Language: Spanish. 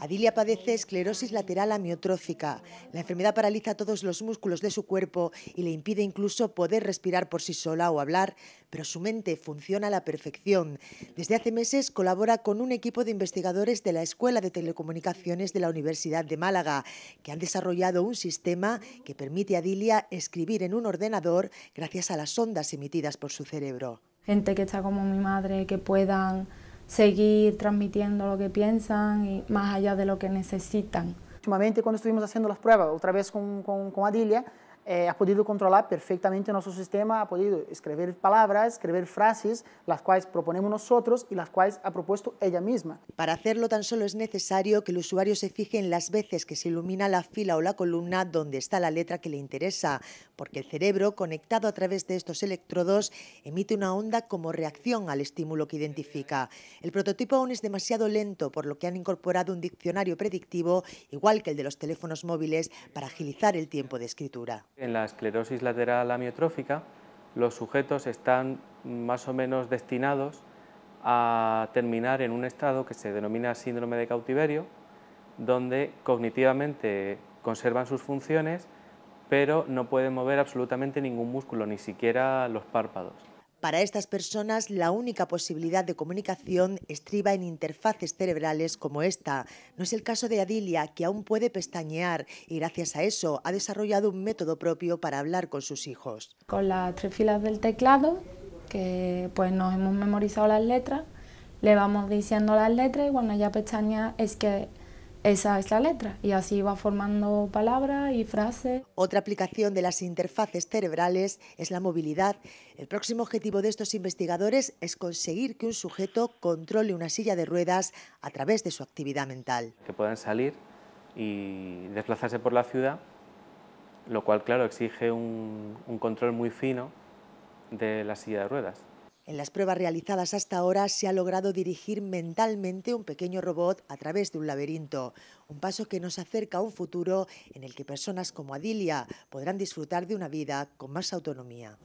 Adilia padece esclerosis lateral amiotrófica. La enfermedad paraliza todos los músculos de su cuerpo y le impide incluso poder respirar por sí sola o hablar, pero su mente funciona a la perfección. Desde hace meses colabora con un equipo de investigadores de la Escuela de Telecomunicaciones de la Universidad de Málaga, que han desarrollado un sistema que permite a Adilia escribir en un ordenador gracias a las ondas emitidas por su cerebro. Gente que está como mi madre, que puedan seguir transmitiendo lo que piensan y más allá de lo que necesitan. Últimamente cuando estuvimos haciendo las pruebas, otra vez con, con, con Adilia, eh, ha podido controlar perfectamente nuestro sistema, ha podido escribir palabras, escribir frases, las cuales proponemos nosotros y las cuales ha propuesto ella misma. Para hacerlo tan solo es necesario que el usuario se fije en las veces que se ilumina la fila o la columna donde está la letra que le interesa, porque el cerebro, conectado a través de estos electrodos, emite una onda como reacción al estímulo que identifica. El prototipo aún es demasiado lento, por lo que han incorporado un diccionario predictivo, igual que el de los teléfonos móviles, para agilizar el tiempo de escritura. En la esclerosis lateral amiotrófica, los sujetos están más o menos destinados a terminar en un estado que se denomina síndrome de cautiverio, donde cognitivamente conservan sus funciones, pero no pueden mover absolutamente ningún músculo, ni siquiera los párpados. Para estas personas, la única posibilidad de comunicación estriba en interfaces cerebrales como esta. No es el caso de Adilia, que aún puede pestañear y gracias a eso ha desarrollado un método propio para hablar con sus hijos. Con las tres filas del teclado, que pues nos hemos memorizado las letras, le vamos diciendo las letras y cuando ella pestaña... es que esa es la letra y así va formando palabra y frases. Otra aplicación de las interfaces cerebrales es la movilidad. El próximo objetivo de estos investigadores es conseguir que un sujeto controle una silla de ruedas a través de su actividad mental. Que puedan salir y desplazarse por la ciudad, lo cual, claro, exige un control muy fino de la silla de ruedas. En las pruebas realizadas hasta ahora se ha logrado dirigir mentalmente un pequeño robot a través de un laberinto, un paso que nos acerca a un futuro en el que personas como Adilia podrán disfrutar de una vida con más autonomía.